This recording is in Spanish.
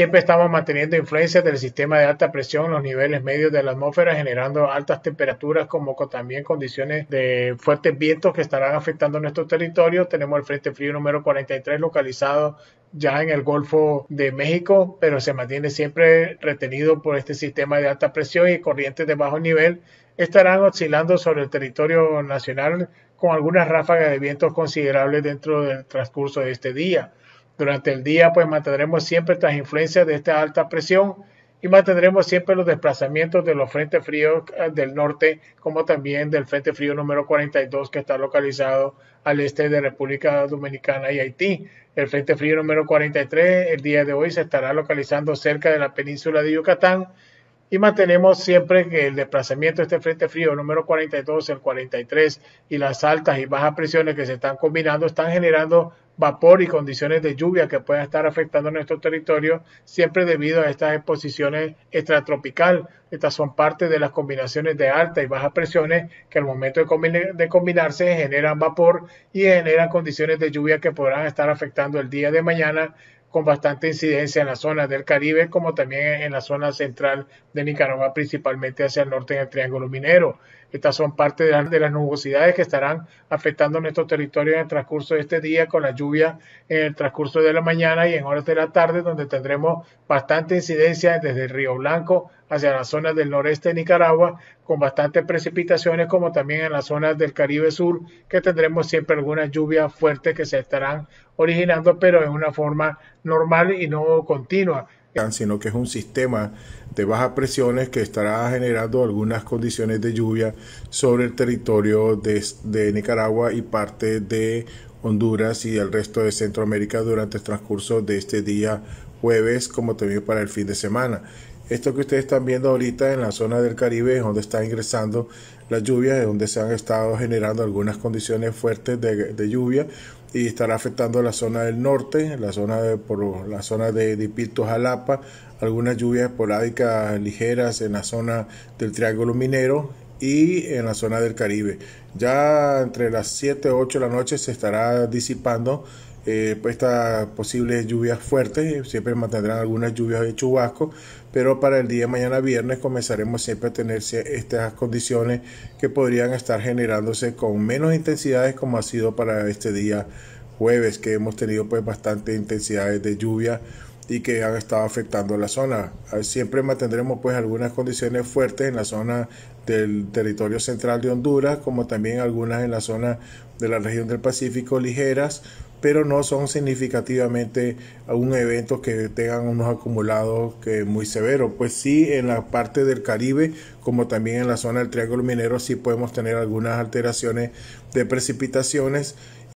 Siempre estamos manteniendo influencias del sistema de alta presión en los niveles medios de la atmósfera, generando altas temperaturas como también condiciones de fuertes vientos que estarán afectando nuestro territorio. Tenemos el Frente Frío número 43 localizado ya en el Golfo de México, pero se mantiene siempre retenido por este sistema de alta presión y corrientes de bajo nivel. Estarán oscilando sobre el territorio nacional con algunas ráfagas de vientos considerables dentro del transcurso de este día. Durante el día, pues mantendremos siempre estas influencias de esta alta presión y mantendremos siempre los desplazamientos de los frentes fríos eh, del norte, como también del frente frío número 42 que está localizado al este de República Dominicana y Haití. El frente frío número 43 el día de hoy se estará localizando cerca de la península de Yucatán y mantenemos siempre que el desplazamiento de este frente frío número 42, el 43 y las altas y bajas presiones que se están combinando están generando vapor y condiciones de lluvia que puedan estar afectando nuestro territorio, siempre debido a estas exposiciones extratropical. Estas son parte de las combinaciones de alta y baja presiones que al momento de, de combinarse generan vapor y generan condiciones de lluvia que podrán estar afectando el día de mañana con bastante incidencia en la zona del Caribe, como también en la zona central de Nicaragua, principalmente hacia el norte en el Triángulo Minero. Estas son parte de, las nubosidades que estarán afectando nuestro territorio en el transcurso de este día, con la lluvia en el transcurso de la mañana y en horas de la tarde, donde tendremos bastante incidencia desde el Río Blanco hacia las zonas del noreste de Nicaragua, con bastantes precipitaciones, como también en las zonas del Caribe Sur, que tendremos siempre algunas lluvias fuertes que se estarán originando, pero en una forma normal y no continua sino que es un sistema de bajas presiones que estará generando algunas condiciones de lluvia sobre el territorio de, de, Nicaragua y parte de Honduras y el resto de Centroamérica durante el transcurso de este día jueves como también para el fin de semana. Esto que ustedes están viendo ahorita en la zona del Caribe es donde está ingresando la lluvia es donde se han estado generando algunas condiciones fuertes de, lluvia y estará afectando la zona del norte, la zona de por la zona de Jalapa, algunas lluvias esporádicas ligeras en la zona del Triángulo Minero y en la zona del Caribe. Ya entre las 7 y 8 de la noche se estará disipando eh, pues, estas posibles lluvias fuertes, siempre mantendrán algunas lluvias de chubasco, pero para el día de mañana viernes comenzaremos siempre a tener estas condiciones que podrían estar generándose con menos intensidades como ha sido para este día jueves, que hemos tenido pues bastante intensidades de lluvia y que han estado afectando la zona. Siempre mantendremos pues algunas condiciones fuertes en la zona del territorio central de Honduras, como también algunas en la zona de la región del Pacífico ligeras, pero no son significativamente un evento que tengan unos acumulados que muy severos. Pues sí, en la parte del Caribe, como también en la zona del Triángulo Minero, sí podemos tener algunas alteraciones de precipitaciones